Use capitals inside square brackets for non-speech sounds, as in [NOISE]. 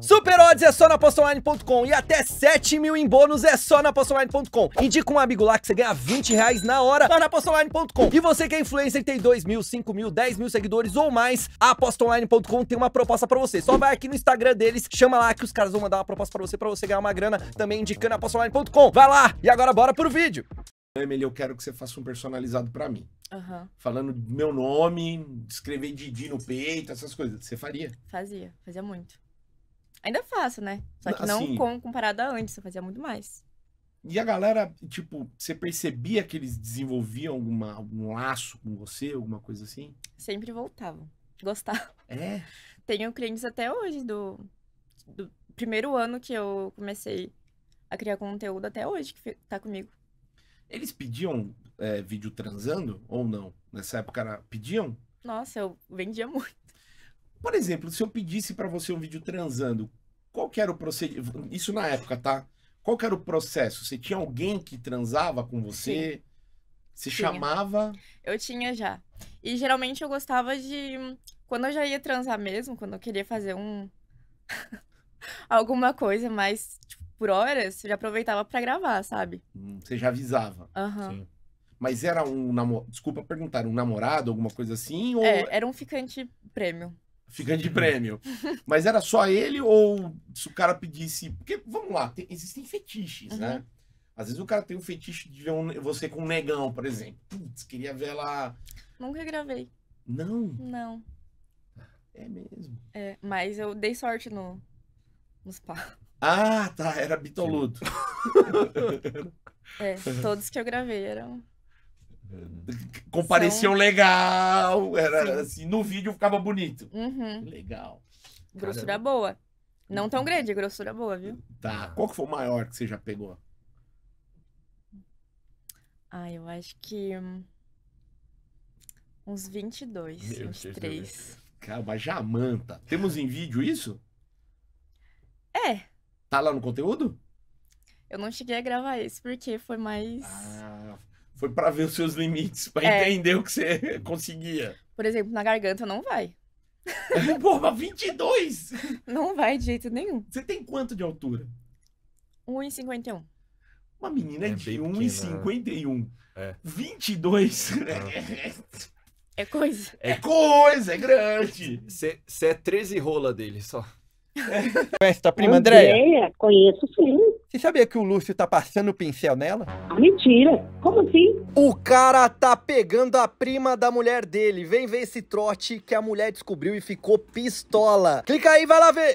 Super odds é só na apostonline.com e até 7 mil em bônus é só na apostonline.com. Indica um amigo lá que você ganha 20 reais na hora lá na apostonline.com. E você que é influencer e tem 2 mil, 5 mil, 10 mil seguidores ou mais, a apostonline.com tem uma proposta pra você. Só vai aqui no Instagram deles, chama lá que os caras vão mandar uma proposta pra você, pra você ganhar uma grana também indicando a apostonline.com. Vai lá e agora bora pro vídeo. Emily, eu quero que você faça um personalizado pra mim. Uhum. Falando meu nome, escrever Didi no peito, essas coisas. Você faria? Fazia, fazia muito. Ainda é faço, né? Só que assim, não com, comparado a antes, eu fazia muito mais. E a galera, tipo, você percebia que eles desenvolviam alguma, algum laço com você, alguma coisa assim? Sempre voltavam. Gostavam. É? Tenho clientes até hoje do, do primeiro ano que eu comecei a criar conteúdo até hoje, que tá comigo. Eles pediam é, vídeo transando ou não? Nessa época era... pediam? Nossa, eu vendia muito. Por exemplo, se eu pedisse para você um vídeo transando, qual era o procedimento? Isso na época, tá? Qual era o processo? Você tinha alguém que transava com você? Sim. Você tinha. chamava? Eu tinha já. E geralmente eu gostava de. Quando eu já ia transar mesmo, quando eu queria fazer um. [LAUGHS] alguma coisa mais tipo, por horas, eu já aproveitava para gravar, sabe? Hum, você já avisava. Uhum. Mas era um namorado. Desculpa perguntar, um namorado, alguma coisa assim? Ou... É, era um ficante prêmio. Fica de prêmio. Mas era só ele ou se o cara pedisse. Porque, vamos lá, tem, existem fetiches, né? uhum. né? Às vezes o cara tem um fetiche de ver um, você com um negão, por exemplo. Putz, queria ver ela. Nunca gravei. Não? Não. É mesmo. É, mas eu dei sorte no, nos pá. Ah, tá. Era bitoludo. [LAUGHS] é, todos que eu gravei eram. É compareciam São... legal. Era assim, no vídeo ficava bonito. Uhum. Legal. Grossura Caramba. boa. Não tão uhum. grande, grossura boa, viu? Tá. Qual que foi o maior que você já pegou? Ah, eu acho que. Hum, uns 22, Meu 23. Calma, Jamanta. Temos em vídeo isso? É. Tá lá no conteúdo? Eu não cheguei a gravar esse porque foi mais. Ah foi para ver os seus limites, para é. entender o que você [LAUGHS] conseguia. Por exemplo, na garganta não vai. [LAUGHS] Porra, 22! Não vai de jeito nenhum. Você tem quanto de altura? 1,51. Uma menina é de 1,51. Né? É. 22? É. Ah. [LAUGHS] é coisa. É coisa, é grande. Você é 13 rola dele só. É. Conhece tua prima Andréia? Andréia, conheço sim. Você sabia que o Lúcio tá passando o pincel nela? Ah, mentira! Como assim? O cara tá pegando a prima da mulher dele. Vem ver esse trote que a mulher descobriu e ficou pistola. Clica aí, vai lá ver!